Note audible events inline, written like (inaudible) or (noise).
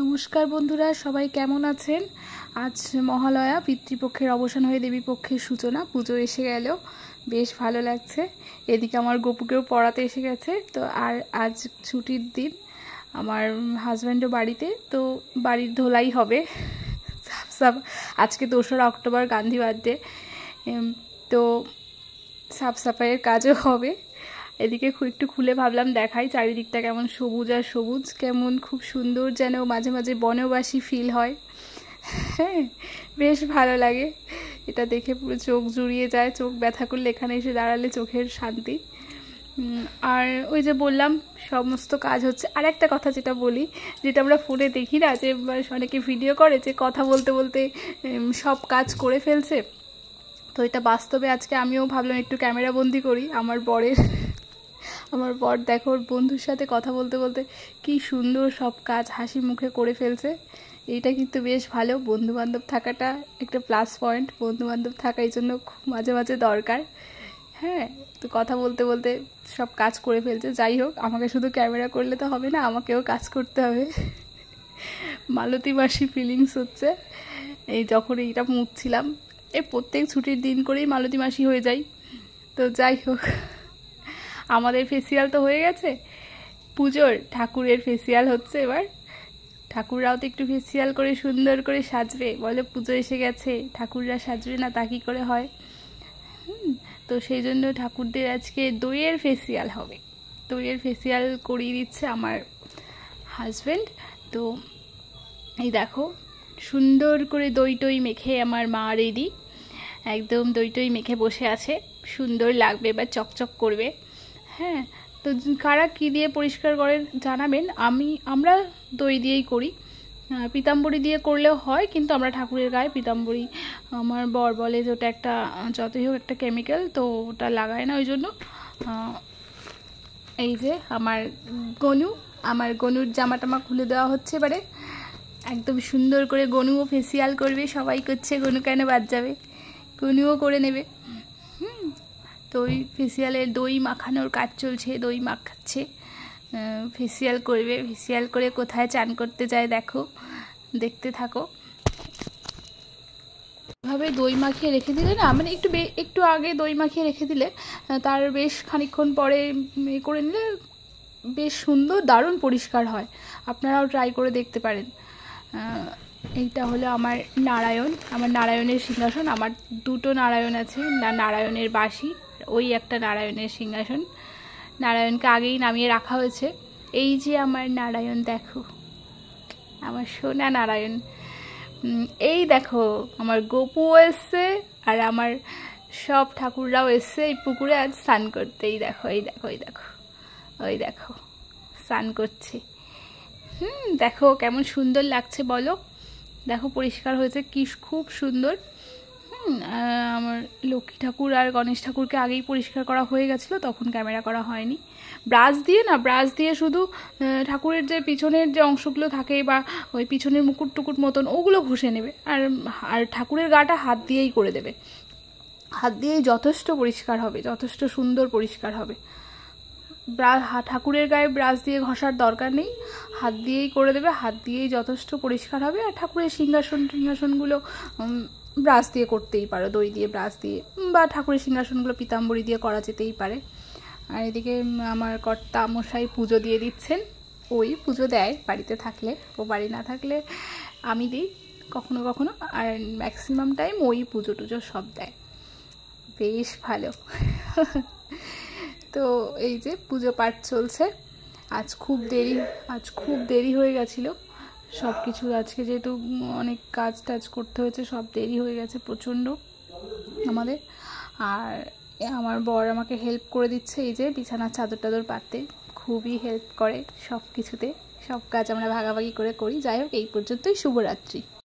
নমস্কার বন্ধুরা সবাই কেমন আছেন আজ মহালয়া পিতৃপক্ষের অবসান হয়ে দেবীপক্ষের সূচনা পুজো এসে গেল বেশ ভালো লাগছে এদিকে আমার গপুকেও পড়াতে এসে গেছে তো আর আজ ছুটির দিন আমার হাজব্যান্ডও বাড়িতে তো বাড়ির ধোলাই হবে সাফ সাফ আজকে দোসরা অক্টোবর গান্ধী বার্থডে তো সাফ সাফাইয়ের কাজও হবে এদিকে একটু খুলে ভাবলাম দেখাই চারিদিকটা কেমন সবুজ আর সবুজ কেমন খুব সুন্দর যেন মাঝে মাঝে বনবাসী ফিল হয় হ্যাঁ বেশ ভালো লাগে এটা দেখে পুরো চোখ জুড়িয়ে যায় চোখ ব্যথা করলে এখানে এসে দাঁড়ালে চোখের শান্তি আর ওই যে বললাম সমস্ত কাজ হচ্ছে আর একটা কথা যেটা বলি যেটা আমরা ফোনে দেখি না যে অনেকে ভিডিও করে যে কথা বলতে বলতে সব কাজ করে ফেলছে তো এটা বাস্তবে আজকে আমিও ভাবলাম একটু ক্যামেরা বন্দি করি আমার বরের আমার বর দেখো ওর বন্ধুর সাথে কথা বলতে বলতে কি সুন্দর সব কাজ হাসি মুখে করে ফেলছে এটা কিন্তু বেশ ভালো বন্ধুবান্ধব থাকাটা একটা প্লাস পয়েন্ট বন্ধুবান্ধব থাকার এই জন্য মাঝে মাঝে দরকার হ্যাঁ তো কথা বলতে বলতে সব কাজ করে ফেলছে যাই হোক আমাকে শুধু ক্যামেরা করলে তো হবে না আমাকেও কাজ করতে হবে মালতী মাসি ফিলিংস হচ্ছে এই যখন এইটা মুছছিলাম এ প্রত্যেক ছুটির দিন করেই মালতী মাসি হয়ে যাই তো যাই হোক আমাদের ফেসিয়াল তো হয়ে গেছে পুজোর ঠাকুরের ফেসিয়াল হচ্ছে এবার ঠাকুররাও তো একটু ফেসিয়াল করে সুন্দর করে সাজবে বলে পুজো এসে গেছে ঠাকুররা সাজবে না তা কী করে হয় তো সেই জন্য ঠাকুরদের আজকে দইয়ের ফেসিয়াল হবে দইয়ের ফেসিয়াল করিয়ে দিচ্ছে আমার হাজব্যান্ড তো এই দেখো সুন্দর করে দই টই মেখে আমার মা রেডি একদম দই টই মেখে বসে আছে সুন্দর লাগবে বা চকচক করবে হ্যাঁ তো কারা কী দিয়ে পরিষ্কার করেন জানাবেন আমি আমরা দই দিয়েই করি পিতাম্বরি দিয়ে করলেও হয় কিন্তু আমরা ঠাকুরের গায়ে পিতাম্বরি আমার বর বলে যে ওটা একটা যতই হোক একটা কেমিক্যাল তো ওটা লাগায় না ওই জন্য এই যে আমার গনু আমার গনুর জামা টামা খুলে দেওয়া হচ্ছে এবারে একদম সুন্দর করে গনুও ফেসিয়াল করবে সবাই করছে গনু কেন বাদ যাবে গনুও করে নেবে দই ফেসিয়ালের দই মাখানোর কাজ চলছে দই মাখাচ্ছে ফেসিয়াল করবে ফেসিয়াল করে কোথায় চান করতে যায় দেখো দেখতে থাকো এভাবে দই মাখিয়ে রেখে দিলে না মানে একটু একটু আগে দই মাখিয়ে রেখে দিলে তার বেশ খানিক্ষণ পরে এ করে নিলে বেশ সুন্দর দারুণ পরিষ্কার হয় আপনারাও ট্রাই করে দেখতে পারেন এইটা হলো আমার নারায়ণ আমার নারায়ণের সিংহাসন আমার দুটো নারায়ণ আছে না নারায়ণের বাসি ওই একটা নারায়ণের সিংহাসন নারায়ণকে আগেই নামিয়ে রাখা হয়েছে এই যে আমার নারায়ণ দেখো আমার সোনা নারায়ণ এই দেখো আমার গোপুও এসছে আর আমার সব ঠাকুররাও এসছে এই পুকুরে আজ স্নান করতে এই দেখো এই দেখো এই দেখো ওই দেখো স্নান করছে হুম দেখো কেমন সুন্দর লাগছে বলো দেখো পরিষ্কার হয়েছে কি খুব সুন্দর আমার লক্ষ্মী ঠাকুর আর গণেশ ঠাকুরকে আগেই পরিষ্কার করা হয়ে গেছিলো তখন ক্যামেরা করা হয়নি ব্রাশ দিয়ে না ব্রাশ দিয়ে শুধু ঠাকুরের যে পিছনের যে অংশগুলো থাকে বা ওই পিছনের মুকুট টুকুট মতন ওগুলো ঘষে নেবে আর আর ঠাকুরের গাটা হাত দিয়েই করে দেবে হাত দিয়েই যথেষ্ট পরিষ্কার হবে যথেষ্ট সুন্দর পরিষ্কার হবে ব্রা ঠাকুরের গায়ে ব্রাশ দিয়ে ঘষার দরকার নেই হাত দিয়েই করে দেবে হাত দিয়েই যথেষ্ট পরিষ্কার হবে আর ঠাকুরের সিংহাসন টিংহাসনগুলো ব্রাশ দিয়ে করতেই পারো দই দিয়ে ব্রাশ দিয়ে বা ঠাকুরের সিংহাসনগুলো পিতাম্বরী দিয়ে করা যেতেই পারে আর এদিকে আমার কর্তা মশাই পুজো দিয়ে দিচ্ছেন ওই পুজো দেয় বাড়িতে থাকলে ও বাড়ি না থাকলে আমি দিই কখনো কখনো আর ম্যাক্সিমাম টাইম ওই পুজো টুজো সব দেয় বেশ ভালো (laughs) তো এই যে পুজো পাঠ চলছে আজ খুব দেরি আজ খুব দেরি হয়ে গেছিলো সব কিছু আজকে যেহেতু অনেক কাজ টাজ করতে হয়েছে সব দেরি হয়ে গেছে প্রচণ্ড আমাদের আর আমার বর আমাকে হেল্প করে দিচ্ছে এই যে বিছানার চাদর টাদর পাততে খুবই হেল্প করে সব কিছুতে সব কাজ আমরা ভাগাভাগি করে করি যাই হোক এই পর্যন্তই শুভরাত্রি